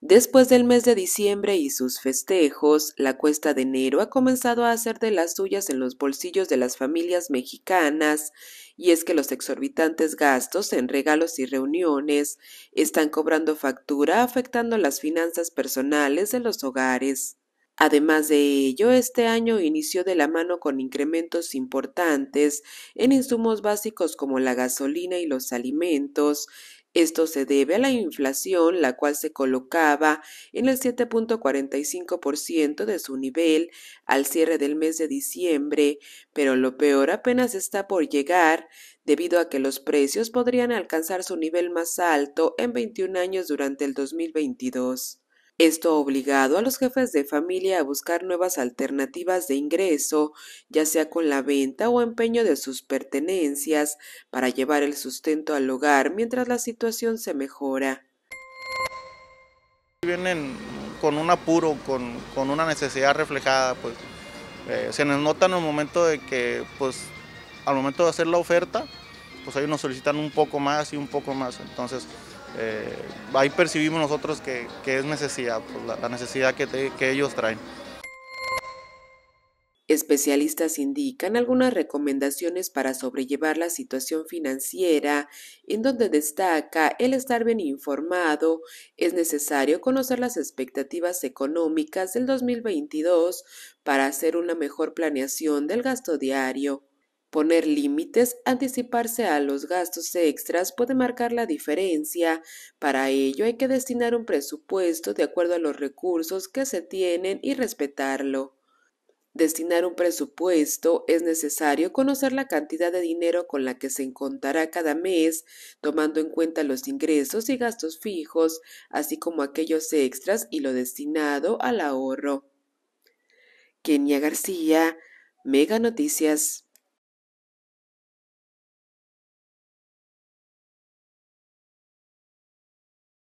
Después del mes de diciembre y sus festejos, la cuesta de enero ha comenzado a hacer de las suyas en los bolsillos de las familias mexicanas, y es que los exorbitantes gastos en regalos y reuniones están cobrando factura afectando las finanzas personales de los hogares. Además de ello, este año inició de la mano con incrementos importantes en insumos básicos como la gasolina y los alimentos, esto se debe a la inflación, la cual se colocaba en el 7.45% de su nivel al cierre del mes de diciembre, pero lo peor apenas está por llegar, debido a que los precios podrían alcanzar su nivel más alto en 21 años durante el 2022. Esto obligado a los jefes de familia a buscar nuevas alternativas de ingreso, ya sea con la venta o empeño de sus pertenencias, para llevar el sustento al hogar mientras la situación se mejora. Vienen con un apuro, con, una necesidad reflejada, pues eh, se nos nota en el momento de que, pues, al momento de hacer la oferta, pues ahí nos solicitan un poco más y un poco más. Entonces, eh, ahí percibimos nosotros que, es necesidad, pues, la, necesidad que ellos traen. Especialistas indican algunas recomendaciones para sobrellevar la situación financiera, en donde destaca el estar bien informado, es necesario conocer las expectativas económicas del 2022 para hacer una mejor planeación del gasto diario. Poner límites, anticiparse a los gastos extras puede marcar la diferencia. Para ello hay que destinar un presupuesto de acuerdo a los recursos que se tienen y respetarlo. Destinar un presupuesto es necesario conocer la cantidad de dinero con la que se encontrará cada mes, tomando en cuenta los ingresos y gastos fijos, así como aquellos extras y lo destinado al ahorro. Kenia García, Mega Noticias.